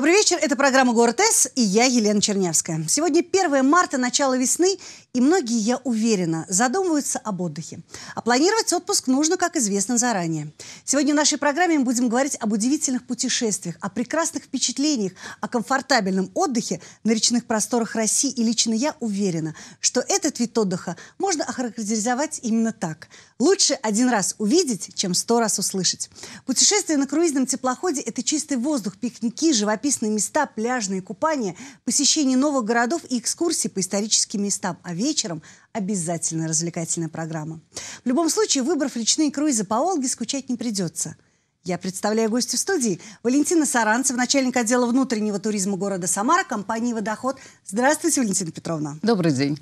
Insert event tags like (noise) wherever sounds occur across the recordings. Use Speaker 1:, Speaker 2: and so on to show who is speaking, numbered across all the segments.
Speaker 1: Добрый вечер, это программа «Город С» и я, Елена Чернявская. Сегодня 1 марта, начало весны, и многие, я уверена, задумываются об отдыхе. А планировать отпуск нужно, как известно, заранее. Сегодня в нашей программе мы будем говорить об удивительных путешествиях, о прекрасных впечатлениях, о комфортабельном отдыхе на речных просторах России. И лично я уверена, что этот вид отдыха можно охарактеризовать именно так. Лучше один раз увидеть, чем сто раз услышать. Путешествие на круизном теплоходе – это чистый воздух, пикники, живописные места, пляжные купания, посещение новых городов и экскурсии по историческим местам. А вечером обязательно развлекательная программа. В любом случае, выбрав речные круизы по Олге, скучать не придется. Я представляю гостю в студии Валентина Саранцев, начальник отдела внутреннего туризма города Самара, компании «Водоход». Здравствуйте, Валентина Петровна. Добрый день.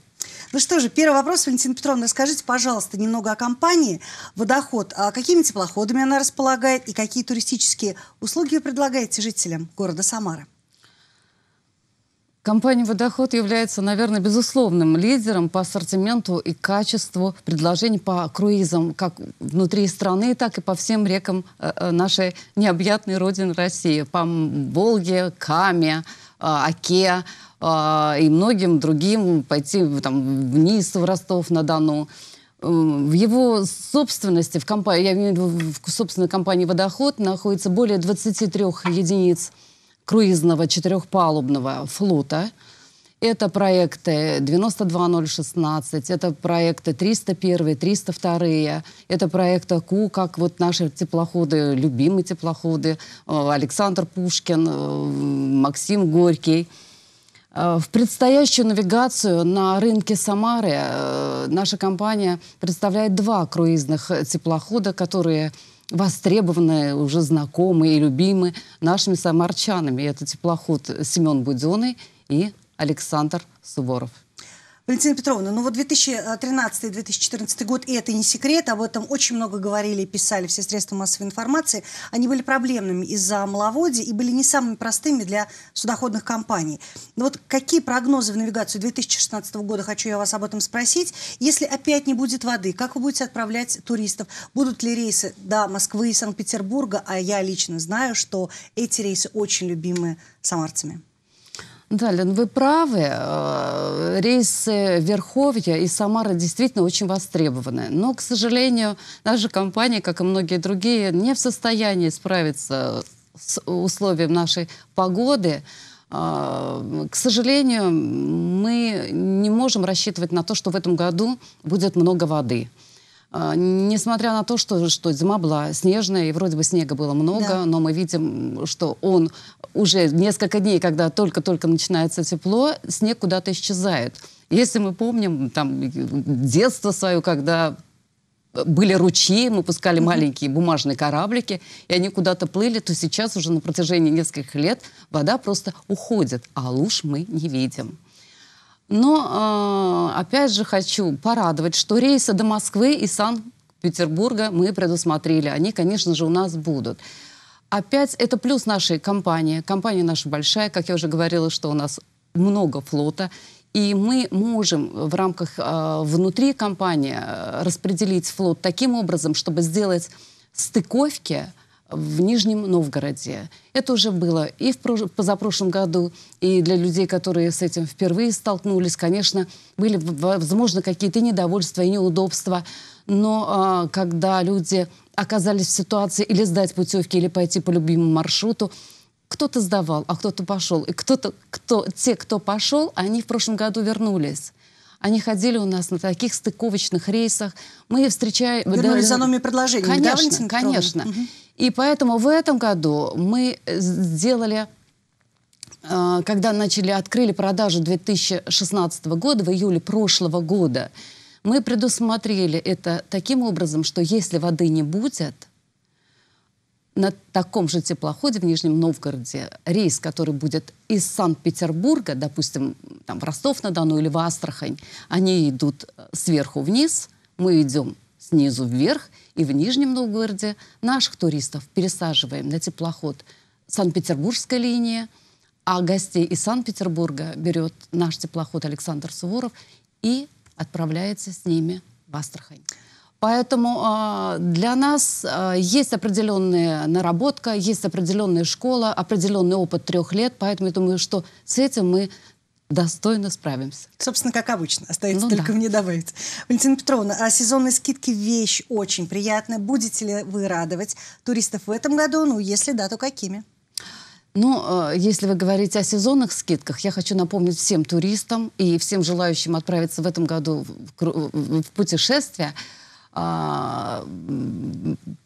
Speaker 1: Ну что же, первый вопрос, Валентина Петровна, расскажите, пожалуйста, немного о компании «Водоход». А какими теплоходами она располагает и какие туристические услуги вы предлагаете
Speaker 2: жителям города Самара? Компания «Водоход» является, наверное, безусловным лидером по ассортименту и качеству предложений по круизам как внутри страны, так и по всем рекам э, э, нашей необъятной родины России. По Волге, Каме, э, Оке и многим другим пойти там, вниз в Ростов-на-Дону в его собственности, в компании, я имею в виду в собственной компании «Водоход» находится более 23 единиц круизного четырехпалубного флота. Это проекты 92016, это проекты 301, 302, это проекты КУ, как вот наши теплоходы, любимые теплоходы, э, Александр Пушкин, э, Максим Горький. Э, в предстоящую навигацию на рынке Самары наша компания представляет два круизных теплохода, которые востребованные, уже знакомые и любимые нашими самарчанами. это теплоход Семен Буденный и Александр Суворов.
Speaker 1: Валентина Петровна, ну вот 2013-2014 год, и это не секрет, об этом очень много говорили и писали все средства массовой информации. Они были проблемными из-за маловодья и были не самыми простыми для судоходных компаний. Но вот какие прогнозы в навигацию 2016 года, хочу я вас об этом спросить. Если опять не будет воды, как вы будете отправлять туристов? Будут ли рейсы до Москвы и Санкт-Петербурга? А я лично знаю, что эти рейсы очень любимы самарцами.
Speaker 2: Далин, ну вы правы. Э, рейсы Верховья и Самара действительно очень востребованы. Но, к сожалению, наша компания, как и многие другие, не в состоянии справиться с условием нашей погоды. Э, к сожалению, мы не можем рассчитывать на то, что в этом году будет много воды. А, несмотря на то, что, что зима была снежная, и вроде бы снега было много, да. но мы видим, что он уже несколько дней, когда только-только начинается тепло, снег куда-то исчезает. Если мы помним там, детство свое, когда были ручьи, мы пускали маленькие бумажные кораблики, и они куда-то плыли, то сейчас уже на протяжении нескольких лет вода просто уходит, а луж мы не видим. Но, э, опять же, хочу порадовать, что рейсы до Москвы и Санкт-Петербурга мы предусмотрели. Они, конечно же, у нас будут. Опять это плюс нашей компании. Компания наша большая, как я уже говорила, что у нас много флота. И мы можем в рамках э, внутри компании э, распределить флот таким образом, чтобы сделать стыковки в Нижнем Новгороде. Это уже было и в позапрошлом году, и для людей, которые с этим впервые столкнулись, конечно, были, возможно, какие-то недовольства и неудобства. Но а, когда люди оказались в ситуации или сдать путевки, или пойти по любимому маршруту, кто-то сдавал, а кто-то пошел. И кто-то, кто, те, кто пошел, они в прошлом году вернулись. Они ходили у нас на таких стыковочных рейсах. Мы встречаем... Вернулись да, за новыми предложениями. Конечно, да, конечно. Угу. И поэтому в этом году мы э, сделали э, когда начали, открыли продажу 2016 года, в июле прошлого года, мы предусмотрели это таким образом, что если воды не будет, на таком же теплоходе в Нижнем Новгороде рейс, который будет из Санкт-Петербурга, допустим, там, в Ростов-на-Дону или в Астрахань, они идут э, сверху вниз, мы идем снизу вверх, и в Нижнем Новгороде наших туристов пересаживаем на теплоход Санкт-Петербургской линии, а гостей из Санкт-Петербурга берет наш теплоход Александр Суворов и отправляется с ними в Астрахань. Поэтому э, для нас э, есть определенная наработка, есть определенная школа, определенный опыт трех лет, поэтому я думаю, что с этим мы достойно справимся. Собственно, как обычно. Остается ну, только да. мне добавить. Валентина Петровна, а сезонные скидки – вещь очень приятная.
Speaker 1: Будете ли вы радовать туристов в этом году? Ну, если да, то какими?
Speaker 2: Ну, а, если вы говорите о сезонных скидках, я хочу напомнить всем туристам и всем желающим отправиться в этом году в путешествие –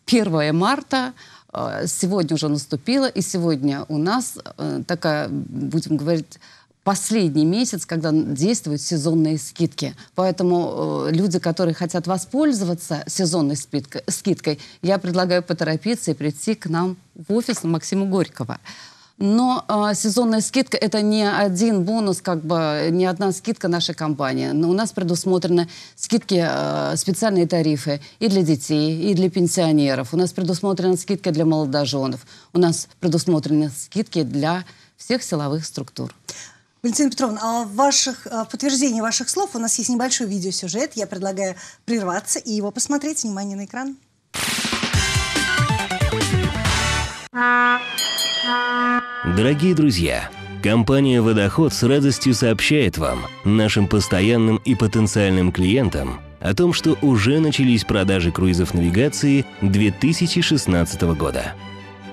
Speaker 2: 1 а, марта а, сегодня уже наступило, и сегодня у нас э, такая, будем говорить, последний месяц, когда действуют сезонные скидки. Поэтому э, люди, которые хотят воспользоваться сезонной скидкой, я предлагаю поторопиться и прийти к нам в офис Максима Горького. Но э, сезонная скидка – это не один бонус, как бы не одна скидка нашей компании. Но у нас предусмотрены скидки, э, специальные тарифы и для детей, и для пенсионеров. У нас предусмотрена скидка для молодоженов. У нас предусмотрены скидки для всех силовых структур.
Speaker 1: Валентина Петровна, а ваших, в а, подтверждении ваших слов у нас есть небольшой видеосюжет. Я предлагаю прерваться и его посмотреть. Внимание на экран. Дорогие друзья, компания «Водоход» с радостью сообщает вам, нашим постоянным и потенциальным клиентам, о том, что уже начались продажи круизов навигации 2016 года.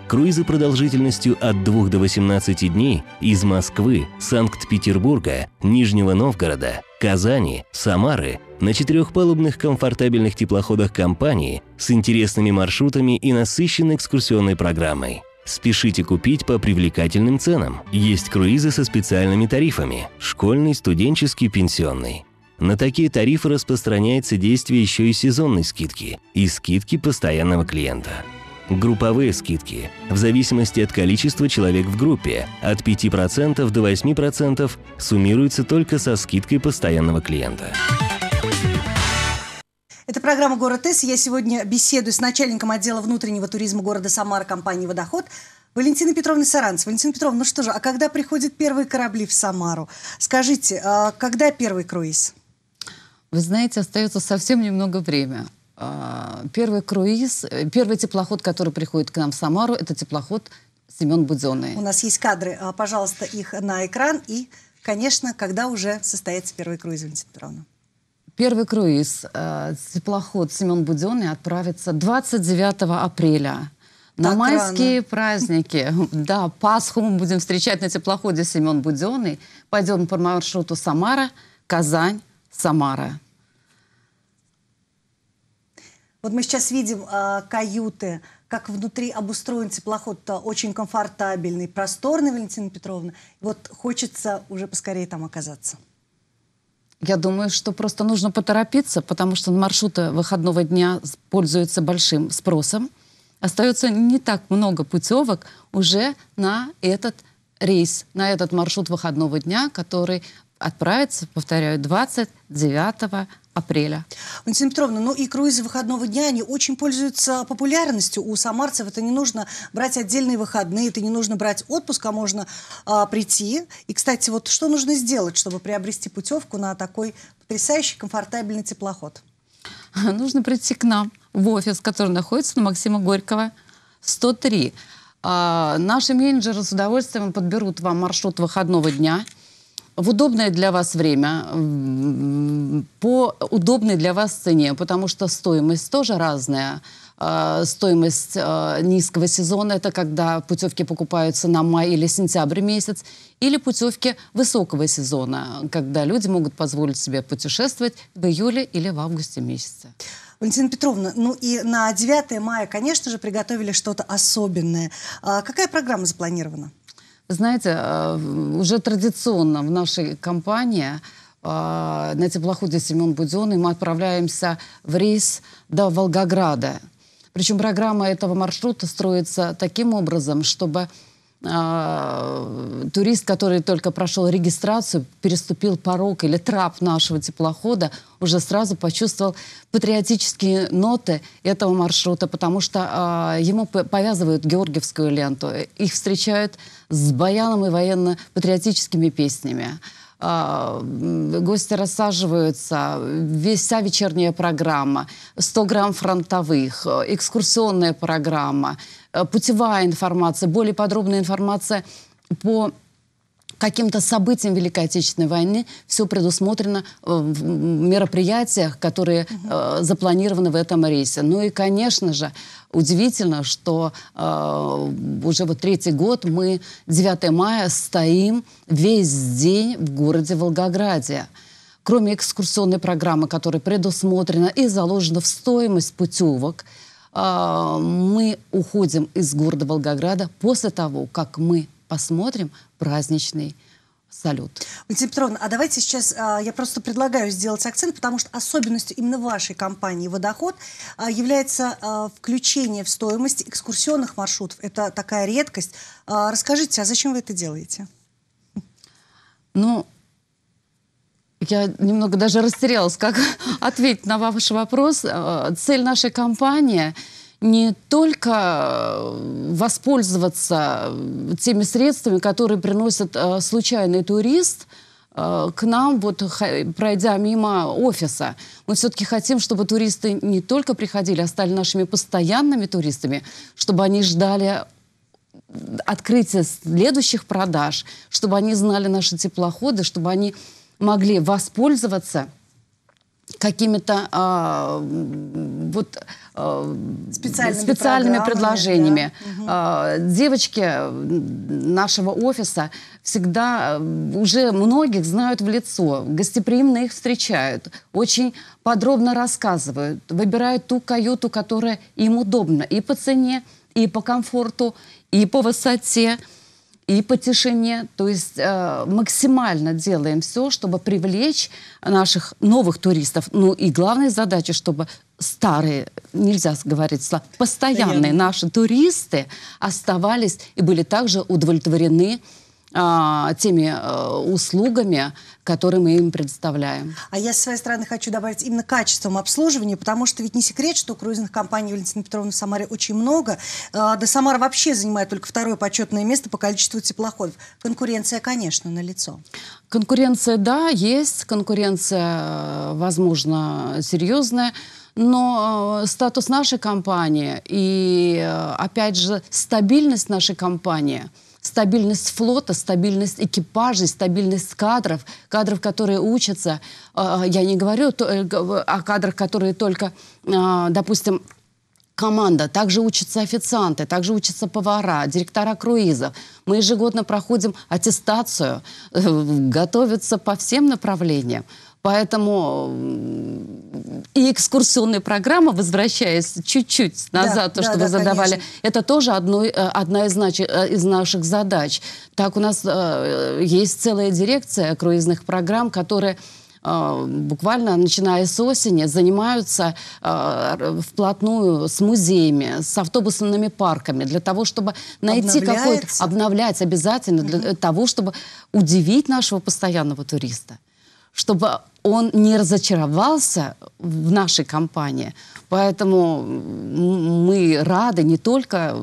Speaker 1: Круизы продолжительностью от 2 до 18 дней из Москвы, Санкт-Петербурга, Нижнего Новгорода, Казани, Самары на четырехпалубных комфортабельных теплоходах компании с интересными маршрутами и насыщенной экскурсионной программой – Спешите купить по привлекательным ценам. Есть круизы со специальными тарифами – школьный, студенческий, пенсионный. На такие тарифы распространяется действие еще и сезонной скидки и скидки постоянного клиента. Групповые скидки. В зависимости от количества человек в группе, от 5% до 8% суммируются только со скидкой постоянного клиента. Это программа «Город С». Я сегодня беседую с начальником отдела внутреннего туризма города Самара компании «Водоход» Валентина Петровна Саранцев. Валентина Петровна, ну что же, а когда приходят первые корабли в Самару? Скажите, а когда первый
Speaker 2: круиз? Вы знаете, остается совсем немного времени. А, первый круиз, первый теплоход, который приходит к нам в Самару, это теплоход Семен Буденный. У нас
Speaker 1: есть кадры, а, пожалуйста, их на экран. И, конечно, когда уже состоится первый круиз, Валентина Петровна?
Speaker 2: Первый круиз. Э, теплоход Семен Буденный отправится 29 апреля. На так майские рано. праздники. Да, Пасху мы будем встречать на теплоходе Семен Буденный. Пойдем по маршруту Самара, Казань, Самара.
Speaker 1: Вот мы сейчас видим э, каюты, как внутри обустроен теплоход, -то очень комфортабельный, просторный, Валентина Петровна. Вот хочется уже поскорее там оказаться.
Speaker 2: Я думаю, что просто нужно поторопиться, потому что маршруты выходного дня пользуются большим спросом. Остается не так много путевок уже на этот рейс, на этот маршрут выходного дня, который отправится, повторяю, 29 апреля.
Speaker 1: Валентина Петровна, ну и круизы выходного дня, они очень пользуются популярностью у самарцев. Это не нужно брать отдельные выходные, это не нужно брать отпуск, а можно а, прийти. И, кстати, вот что нужно сделать, чтобы приобрести путевку на такой
Speaker 2: потрясающий комфортабельный теплоход? (laughs) Нужно прийти к нам в офис, который находится на Максима Горького, 103. А, наши менеджеры с удовольствием подберут вам маршрут выходного дня – в удобное для вас время, по удобной для вас цене, потому что стоимость тоже разная. А, стоимость а, низкого сезона – это когда путевки покупаются на май или сентябрь месяц, или путевки высокого сезона, когда люди могут позволить себе путешествовать в июле или в августе месяце.
Speaker 1: Валентина Петровна, ну и на 9 мая, конечно же, приготовили что-то особенное. А, какая программа запланирована?
Speaker 2: Знаете, э, уже традиционно в нашей компании э, на теплоходе «Семен Буденный» мы отправляемся в рейс до Волгограда. Причем программа этого маршрута строится таким образом, чтобы а, турист, который только прошел регистрацию, переступил порог или трап нашего теплохода, уже сразу почувствовал патриотические ноты этого маршрута, потому что э, ему повязывают георгиевскую ленту. Их встречают с баяном и военно-патриотическими песнями. А, гости рассаживаются, вся вечерняя программа, 100 грамм фронтовых, э, экскурсионная программа, Э, путевая информация, более подробная информация по каким-то событиям Великой Отечественной войны все предусмотрено э, в мероприятиях, которые угу. запланированы в этом рейсе. Ну и, конечно же, удивительно, что э, уже вот третий год мы 9 мая стоим весь день в городе Волгограде. Кроме экскурсионной программы, которая предусмотрена и заложена в стоимость путевок – а, мы уходим из города Волгограда после того, как мы посмотрим праздничный салют.
Speaker 1: Екатерина Петровна, а давайте сейчас, а, я просто предлагаю сделать акцент, потому что особенностью именно вашей компании «Водоход» а, является включение в стоимость экскурсионных маршрутов. Это такая редкость. Расскажите, а зачем вы это делаете?
Speaker 2: Ну, я немного даже растерялась, как (laughs) ответить на ваш вопрос. Э, цель нашей компании не только э, воспользоваться э, теми средствами, которые приносит случайный турист, к нам, вот, пройдя мимо офиса. Мы все-таки хотим, чтобы туристы не только приходили, а стали нашими постоянными туристами, чтобы они ждали открытия следующих продаж, чтобы они знали наши теплоходы, чтобы они могли воспользоваться какими-то а, вот а, специальными, специальными предложениями. Да. А, девочки нашего офиса всегда э, уже многих знают в лицо, гостеприимно их встречают, очень подробно рассказывают, выбирают ту каюту, которая им удобна и по цене, и по комфорту, и по высоте и по тишине. То есть э, максимально делаем все, чтобы привлечь наших новых туристов. Ну и главная задача, чтобы старые, нельзя говорить слова, постоянные наши туристы оставались и были также удовлетворены а, теми э, услугами, которые мы им предоставляем.
Speaker 1: А я, с своей стороны, хочу добавить именно качеством обслуживания, потому что ведь не секрет, что круизных компаний Валентина Петровна в Самаре очень много. А, да Самара вообще занимает только второе почетное место по количеству теплоходов. Конкуренция, конечно, налицо.
Speaker 2: Конкуренция, да, есть. Конкуренция, э, возможно, серьезная. Но э, статус нашей компании и, опять же, стабильность нашей компании – стабильность флота, стабильность экипажей, стабильность кадров, кадров, которые учатся. А, а, я не говорю э, о кадрах, которые только, а, допустим, команда, также учатся официанты, также учатся повара, директора круизов. Мы ежегодно проходим аттестацию, э, готовятся по всем направлениям. Поэтому и экскурсионная программа, возвращаясь чуть-чуть назад, да, то, что да, вы задавали, конечно. это тоже одно, э, одна из, э, из наших задач. Так у нас э, есть целая дирекция круизных программ, которые э, буквально начиная с осени, занимаются э, вплотную с музеями, с автобусными парками, для того, чтобы найти какой-то... Обновлять обязательно, для угу. того, чтобы удивить нашего постоянного туриста чтобы он не разочаровался в нашей компании. Поэтому мы рады не только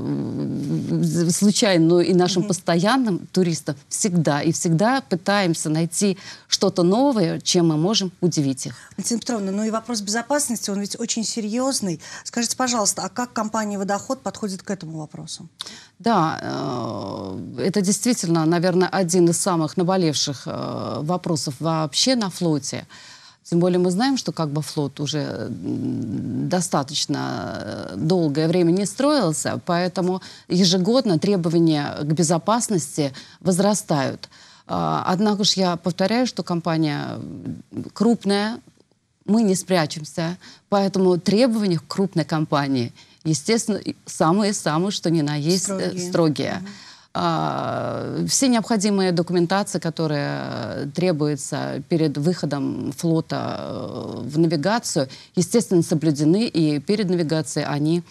Speaker 2: случайно, но и нашим mm-hmm. постоянным туристам всегда. И всегда пытаемся найти что-то новое, чем мы можем удивить их.
Speaker 1: Александра Петровна, ну и вопрос безопасности, он ведь очень серьезный. Скажите, пожалуйста, а как компания «Водоход» подходит к этому вопросу?
Speaker 2: Да, э, это действительно, наверное, один из самых наболевших э, вопросов вообще на флоте. Тем более мы знаем, что как бы флот уже достаточно э, долгое время не строился, поэтому ежегодно требования к безопасности возрастают. Однако же я повторяю, что компания крупная, мы не спрячемся, поэтому требования к крупной компании – естественно, самые-самые, что ни на есть, э, строгие. строгие. Mm -hmm все необходимые документации, которые требуются перед выходом флота э, в навигацию, естественно, соблюдены, и перед навигацией они,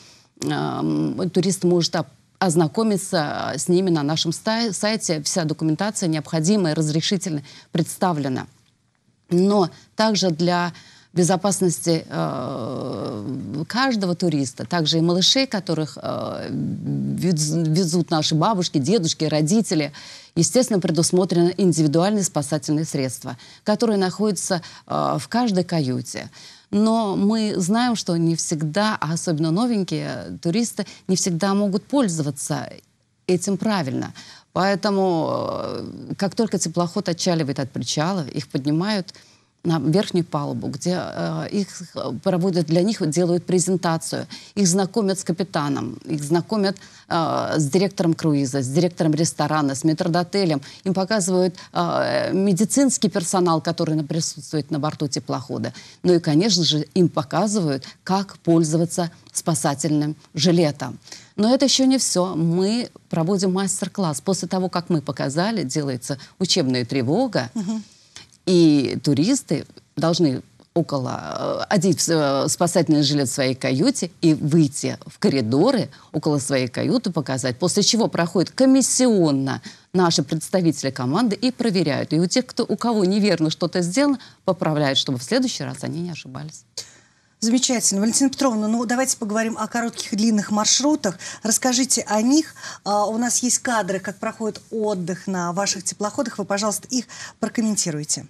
Speaker 2: эм, турист может ознакомиться э, с ними на нашем сайте. Вся документация необходимая, разрешительная, представлена. Но также для безопасности каждого туриста, также и малышей, которых э, везут наши бабушки, дедушки, родители, естественно, предусмотрены индивидуальные спасательные средства, которые находятся э, в каждой каюте. Но мы знаем, что не всегда, а особенно новенькие туристы, не всегда могут пользоваться этим правильно. Поэтому, э, как только теплоход отчаливает от причала, их поднимают – на верхнюю палубу, где э, их э, проводят для них, делают презентацию, их знакомят с капитаном, их знакомят э, с директором круиза, с директором ресторана, с метродотелем, им показывают э, медицинский персонал, который присутствует на борту теплохода. Ну и, конечно же, им показывают, как пользоваться спасательным жилетом. Но это еще не все. Мы проводим мастер-класс. После того, как мы показали, делается учебная тревога, угу. И туристы должны около, э, одеть э, спасательный жилет в своей каюте и выйти в коридоры около своей каюты показать, после чего проходит комиссионно наши представители команды и проверяют. И у тех, кто, у кого неверно что-то сделано, поправляют, чтобы в следующий раз они не ошибались.
Speaker 1: Замечательно. Валентина Петровна, ну давайте поговорим о коротких и длинных маршрутах. Расскажите о них. А, у нас есть кадры, как проходит отдых на ваших теплоходах. Вы, пожалуйста, их прокомментируйте.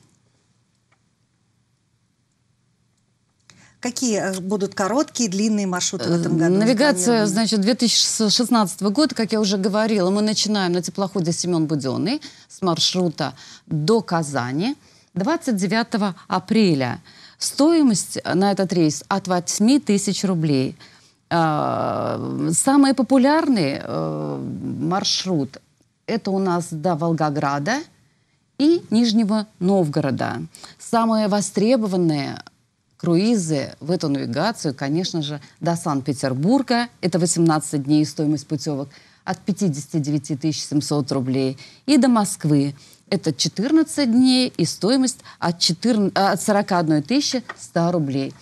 Speaker 1: Какие э, будут короткие, длинные маршруты в этом э, году? Навигация,
Speaker 2: значит, 2016 года, как я уже говорила, мы начинаем на теплоходе Семен Буденный с маршрута до Казани 29 апреля. Стоимость на этот рейс от 8 тысяч рублей. А, самый популярный э, маршрут – это у нас до Волгограда и Нижнего Новгорода. Самые востребованные – круизы в эту навигацию, конечно же, до Санкт-Петербурга. Это 18 дней стоимость путевок от 59 700 рублей. И до Москвы. Это 14 дней и стоимость от, 14, э, от 41 100 рублей.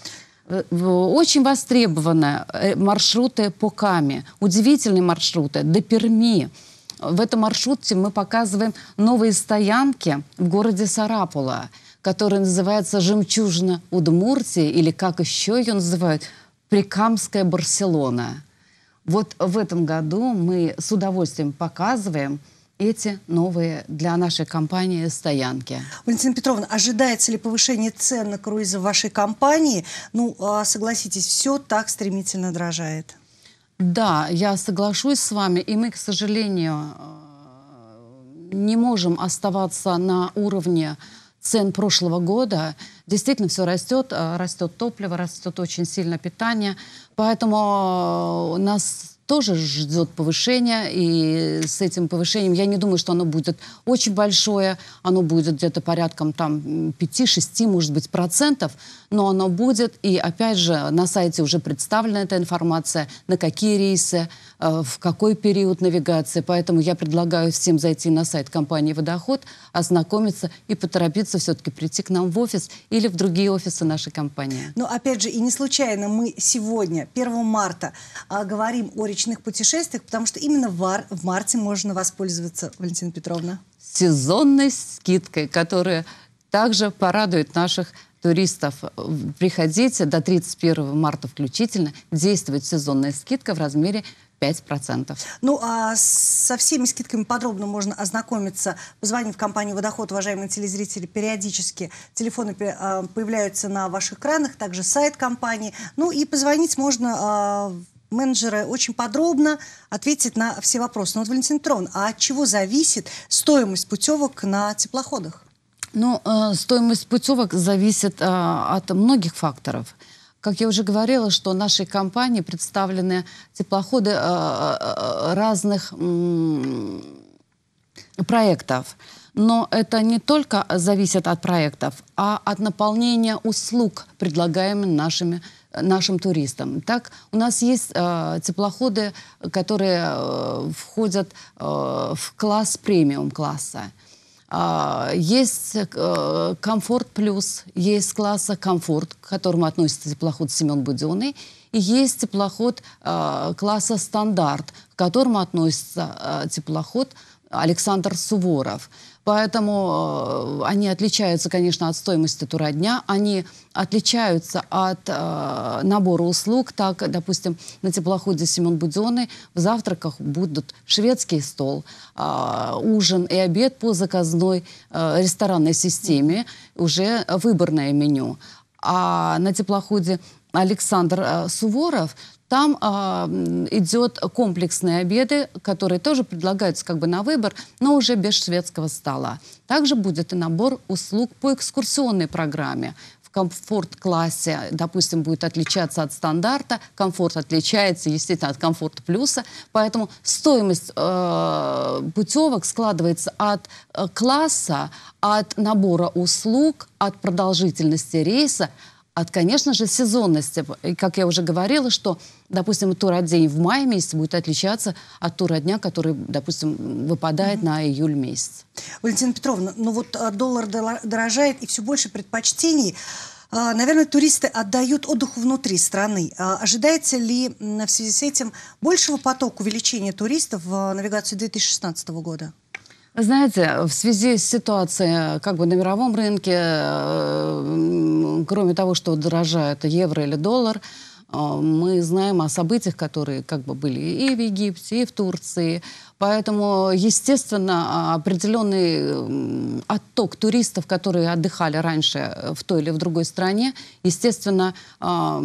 Speaker 2: Э, очень востребованы э, маршруты по Каме. Удивительные маршруты до Перми. В этом маршруте мы показываем новые стоянки в городе Сарапула – которая называется «Жемчужина Удмуртии» или как еще ее называют «Прикамская Барселона». Вот в этом году мы с удовольствием показываем эти новые для нашей компании стоянки. Валентина Петровна, ожидается ли повышение цен
Speaker 1: на круизы в вашей компании? Ну, а, согласитесь, все так стремительно дрожает.
Speaker 2: Да, я соглашусь с вами, и мы, к сожалению, э, не можем оставаться на уровне цен прошлого года. Действительно, все растет, а, растет топливо, растет очень сильно питание. Поэтому у э, нас тоже ждет повышение, и с этим повышением я не думаю, что оно будет очень большое, оно будет где-то порядком там 5-6, может быть, процентов, но оно будет, и опять же, на сайте уже представлена эта информация, на какие рейсы, Э, в какой период навигации. Поэтому я предлагаю всем зайти на сайт компании «Водоход», ознакомиться и поторопиться все-таки прийти к нам в офис или в другие офисы нашей компании.
Speaker 1: Но опять же, и не случайно мы сегодня, 1 марта, а, говорим о речных путешествиях, потому что именно в марте можно воспользоваться, Валентина Петровна.
Speaker 2: Сезонной скидкой, которая также порадует наших туристов. Приходите до 31 марта включительно. Действует сезонная скидка в размере 5%.
Speaker 1: Ну, а со всеми скидками подробно можно ознакомиться, позвонив в компанию «Водоход», уважаемые телезрители, периодически телефоны э, появляются на ваших экранах, также сайт компании. Ну и позвонить можно э, менеджеры очень подробно ответят на все вопросы. Но ну, вот, Валентин Трон, а от чего зависит
Speaker 2: стоимость путевок на теплоходах? Ну, э, стоимость путевок зависит э, от многих факторов. Как я уже говорила, что нашей компании представлены теплоходы э, э, э, разных проектов. Но это не только зависит от проектов, а от наполнения услуг, предлагаемых нашими нашим туристам. Так, у нас есть э, теплоходы, которые э, входят э, в класс премиум класса. Э, а, есть э, комфорт плюс, есть класса комфорт, к которому относится теплоход Семен Буденный, и есть теплоход а, класса стандарт, к которому относится а, теплоход Александр Суворов – Поэтому э, они отличаются, конечно, от стоимости тура дня. Они отличаются от э, набора услуг. Так, допустим, на теплоходе Семен Буденный в завтраках будут шведский стол, э, ужин и обед по заказной э, ресторанной системе, уже выборное меню. А на теплоходе Александр э, Суворов – там э, а, идет комплексные обеды, которые тоже предлагаются как бы на выбор, но уже без шведского стола. Также будет и набор услуг по экскурсионной программе в комфорт-классе, допустим, будет отличаться от стандарта, комфорт отличается, естественно, от комфорт плюса, поэтому стоимость э, путевок складывается от э, класса, от набора услуг, от продолжительности рейса, от, конечно же, сезонности. И, как я уже говорила, что, допустим, тур от день в мае месяце будет отличаться от тура дня, который, допустим, выпадает mm-hmm. на июль месяц.
Speaker 1: Валентина Петровна, ну вот э, доллар дорожает и все больше предпочтений. А, наверное, туристы отдают отдых внутри страны. А, ожидается ли в связи с этим большего потока увеличения туристов в э, навигацию 2016 года?
Speaker 2: Знаете, в связи с ситуацией э, как бы на мировом рынке, э, кроме того, что дорожает евро или доллар, э, мы знаем о событиях, которые как бы были и в Египте, и в Турции. Поэтому, естественно, а, определенный отток туристов, которые отдыхали раньше в той или в другой стране, естественно, а,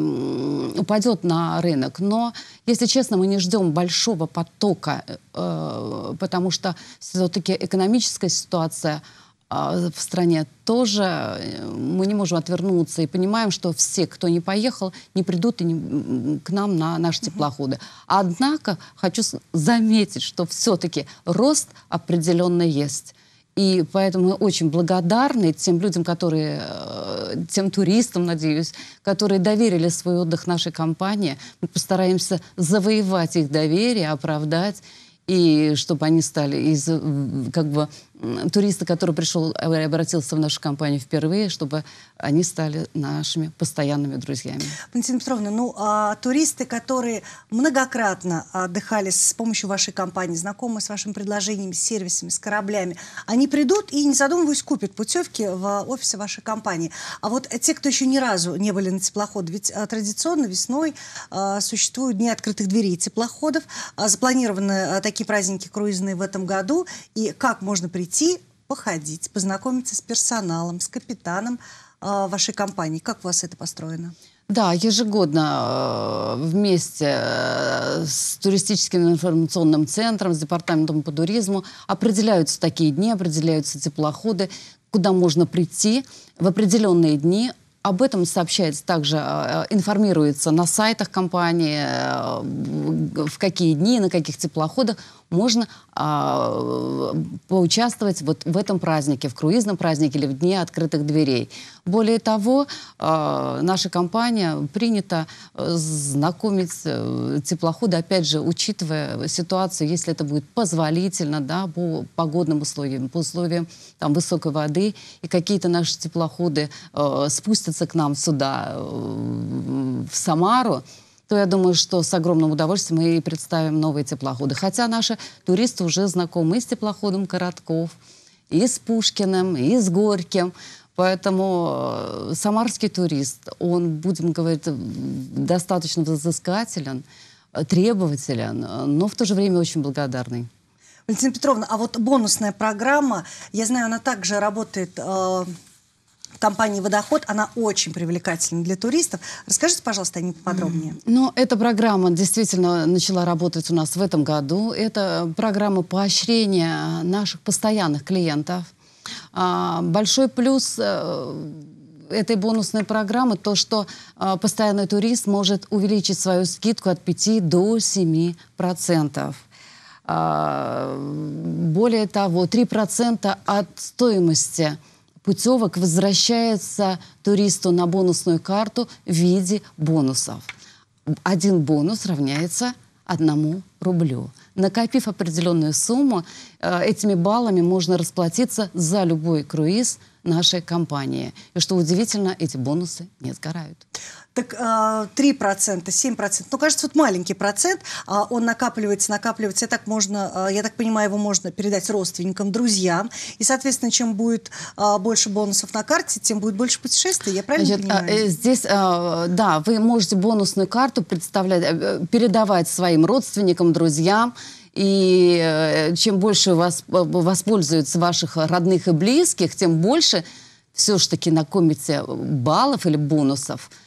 Speaker 2: упадет на рынок. Но, если честно, мы не ждем большого потока, э, э, потому что все-таки экономическая ситуация – а, в стране тоже э, мы не можем отвернуться и понимаем, что все, кто не поехал, не придут и не, к нам на наши теплоходы. Однако хочу заметить, что все-таки рост определенно есть. И поэтому мы очень благодарны тем людям, которые, э, тем туристам, надеюсь, которые доверили свой отдых нашей компании. Мы постараемся завоевать их доверие, оправдать, и чтобы они стали из, как бы туриста, который пришел и э, обратился в нашу компанию впервые, чтобы они стали нашими постоянными друзьями.
Speaker 1: Валентина Петровна, ну, а туристы, которые многократно отдыхали с помощью вашей компании, знакомы с вашими предложениями, с сервисами, с кораблями, они придут и, не задумываясь, купят путевки в офисе вашей компании. А вот те, кто еще ни разу не были на теплоходе, ведь а, традиционно весной а, существуют дни открытых дверей теплоходов, а, запланированы а, такие праздники круизные в этом году, и как можно прийти прийти, походить, познакомиться с персоналом, с капитаном э, вашей компании. Как у вас это построено?
Speaker 2: Да, ежегодно э, вместе э, с туристическим информационным центром, с департаментом по туризму определяются такие дни, определяются теплоходы, куда можно прийти в определенные дни. Об этом сообщается также, э, информируется на сайтах компании, в какие дни, на каких теплоходах – можно а, поучаствовать вот в этом празднике, в круизном празднике или в Дне открытых дверей. Более того, а, наша компания принята э, знакомить э, теплоходы, опять же, учитывая ситуацию, если это будет позволительно, да, по погодным условиям, по условиям там, высокой воды, и какие-то наши теплоходы э, спустятся к нам сюда, э, в Самару, то я думаю, что с огромным удовольствием мы и представим новые теплоходы. Хотя наши туристы уже знакомы и с теплоходом Коротков, и с Пушкиным, и с Горьким. Поэтому э, самарский турист, он, будем говорить, э, достаточно взыскателен, э, требователен, но в то же время очень благодарный.
Speaker 1: Валентина Петровна, а вот бонусная программа, я знаю, она также работает э, компании «Водоход», она очень привлекательна для туристов. Расскажите, пожалуйста, о ней поподробнее.
Speaker 2: Ну, эта программа действительно начала работать у нас в этом году. Это программа поощрения наших постоянных клиентов. А, большой плюс э, этой бонусной программы то, что э, постоянный турист может увеличить свою скидку от 5 до 7 процентов. Э, более того, 3 процента от стоимости путевок возвращается туристу на бонусную карту в виде бонусов. Один бонус равняется одному рублю. Накопив определенную сумму, э, этими баллами можно расплатиться за любой круиз – нашей компании. И что удивительно, эти бонусы не сгорают.
Speaker 1: Так 3%, а, 7%, ну, кажется, вот маленький процент, а, он накапливается, накапливается, и так можно, а, я так понимаю, его можно передать родственникам, друзьям, и, соответственно, чем будет больше бонусов на карте, тем будет больше путешествий, я правильно Значит, понимаю? Э,
Speaker 2: здесь, да, вы можете бонусную карту представлять, э, передавать своим родственникам, друзьям, и э, чем больше вас э, воспользуются ваших родных и близких, тем больше все-таки накомите баллов или бонусов –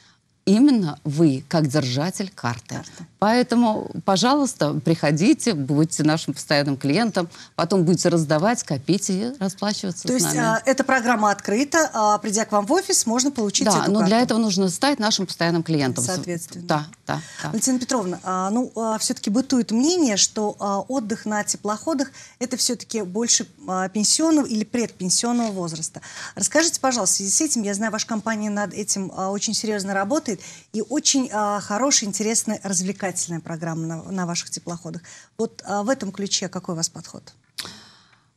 Speaker 2: именно вы, как держатель карты. Карта. Поэтому, пожалуйста, приходите, будьте нашим постоянным клиентом, потом будете раздавать, копить и расплачиваться То с нами. То а, есть
Speaker 1: эта программа открыта, а придя к вам в офис, можно получить Да, эту но карту. для
Speaker 2: этого нужно стать нашим постоянным клиентом. Соответственно. Да, да. да. Валентина
Speaker 1: Петровна, а, ну, а, все-таки бытует мнение, что отдых на теплоходах – это все-таки больше пенсионного или предпенсионного возраста. Расскажите, пожалуйста, в связи с этим, я знаю, ваша компания над этим очень серьезно работает, работает. И очень а, хорошая, интересная, развлекательная программа на, на ваших теплоходах. Вот а, в этом ключе какой у вас подход?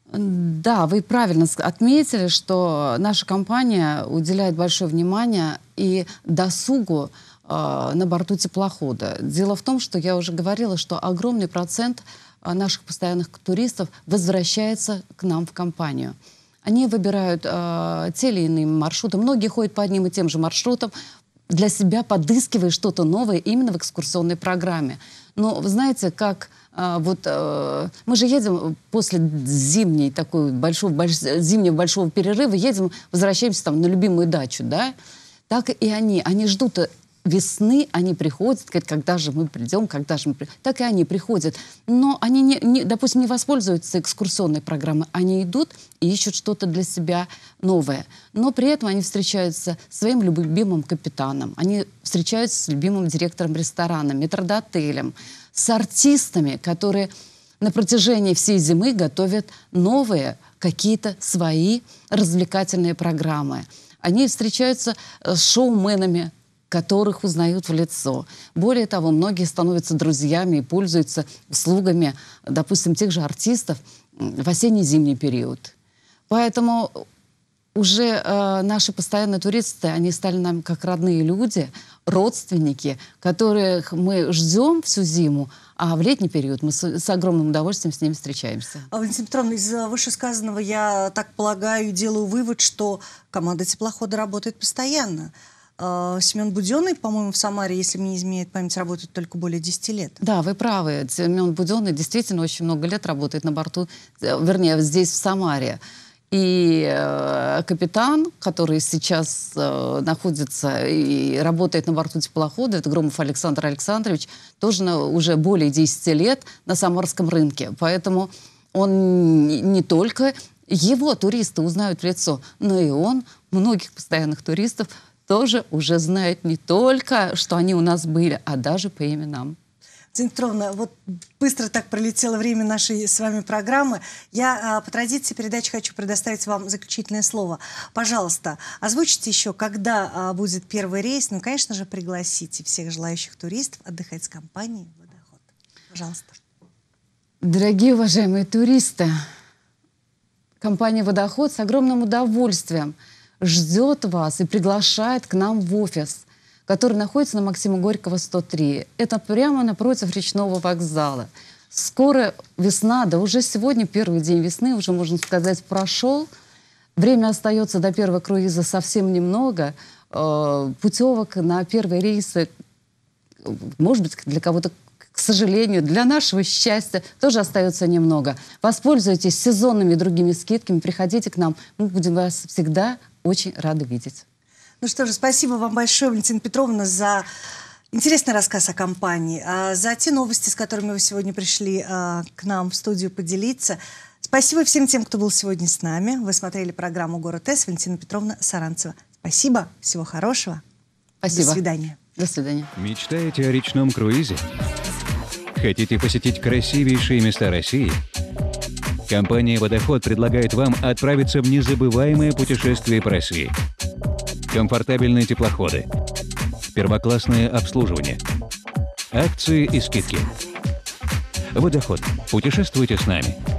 Speaker 2: Да, вы правильно отметили, что наша компания уделяет большое внимание и досугу э, на борту теплохода. Дело в том, что я уже говорила, что огромный процент а, наших постоянных туристов возвращается к нам в компанию. Они выбирают э, те или иные маршруты. Многие ходят по одним и тем же маршрутам, для себя подыскиваешь что-то новое именно в экскурсионной программе. Но вы знаете, как а, вот а, мы же едем после зимней такой большого больш, зимнего большого перерыва едем, возвращаемся там на любимую дачу, да? Так и они, они ждут э, весны они приходят, говорят, когда же мы придем, когда же мы придем. Так и они приходят. Но они, не, не, допустим, не воспользуются экскурсионной программой. Они идут и ищут что-то для себя новое. Но при этом они встречаются с своим любимым капитаном. Они встречаются с любимым директором ресторана, метродотелем, с артистами, которые на протяжении всей зимы готовят новые какие-то свои развлекательные программы. Они встречаются э, с шоуменами, которых узнают в лицо. Более того, многие становятся друзьями и пользуются услугами, допустим, тех же артистов в осенне-зимний период. Поэтому уже э, наши постоянные туристы, они стали нам как родные люди, родственники, которых мы ждем всю зиму, а в летний период мы с, с огромным удовольствием с ними встречаемся.
Speaker 1: А, Валентина Петровна, из вышесказанного я так полагаю, делаю вывод, что команда теплохода работает постоянно. А, Семен
Speaker 2: Буденный, по-моему, в Самаре, если мне не изменяет память, работает только более 10 лет. Да, вы правы. Семен Буденный действительно очень много лет работает на борту, э, вернее, здесь, в Самаре. И э, капитан, который сейчас э, находится и работает на борту теплохода, это Громов Александр Александрович, тоже на, уже более 10 лет на самарском рынке. Поэтому он не, не только его туристы узнают в лицо, но и он многих постоянных туристов тоже уже знают не только, что они у нас были, а даже по именам. Дмитровна,
Speaker 1: вот быстро так пролетело время нашей с вами программы. Я а, по традиции передачи хочу предоставить вам заключительное слово. Пожалуйста, озвучите еще, когда а, будет первый рейс. Ну, конечно же, пригласите всех желающих туристов отдыхать с компанией «Водоход».
Speaker 2: Пожалуйста. Дорогие уважаемые туристы, компания «Водоход» с огромным удовольствием – ждет вас и приглашает к нам в офис, который находится на Максима Горького 103. Это прямо напротив речного вокзала. Скоро весна, да уже сегодня первый день весны, уже можно сказать, прошел. Время остается до первого круиза совсем немного. Э, путевок на первые рейсы, может быть, для кого-то к сожалению, для нашего счастья тоже остается немного. Воспользуйтесь сезонными другими скидками, приходите к нам, мы будем вас всегда очень рада видеть.
Speaker 1: Ну что же, спасибо вам большое, Валентина Петровна, за интересный рассказ о компании, а за те новости, с которыми вы сегодня пришли а, к нам в студию поделиться. Спасибо всем тем, кто был сегодня с нами. Вы смотрели программу «Город С». Валентина Петровна Саранцева. Спасибо, всего хорошего.
Speaker 2: Спасибо. До свидания. До свидания.
Speaker 1: Мечтаете о речном круизе? Хотите посетить красивейшие места России – Компания «Водоход» предлагает вам отправиться в незабываемое путешествие по России. Комфортабельные теплоходы. Первоклассное обслуживание. Акции и скидки. «Водоход». Путешествуйте с нами.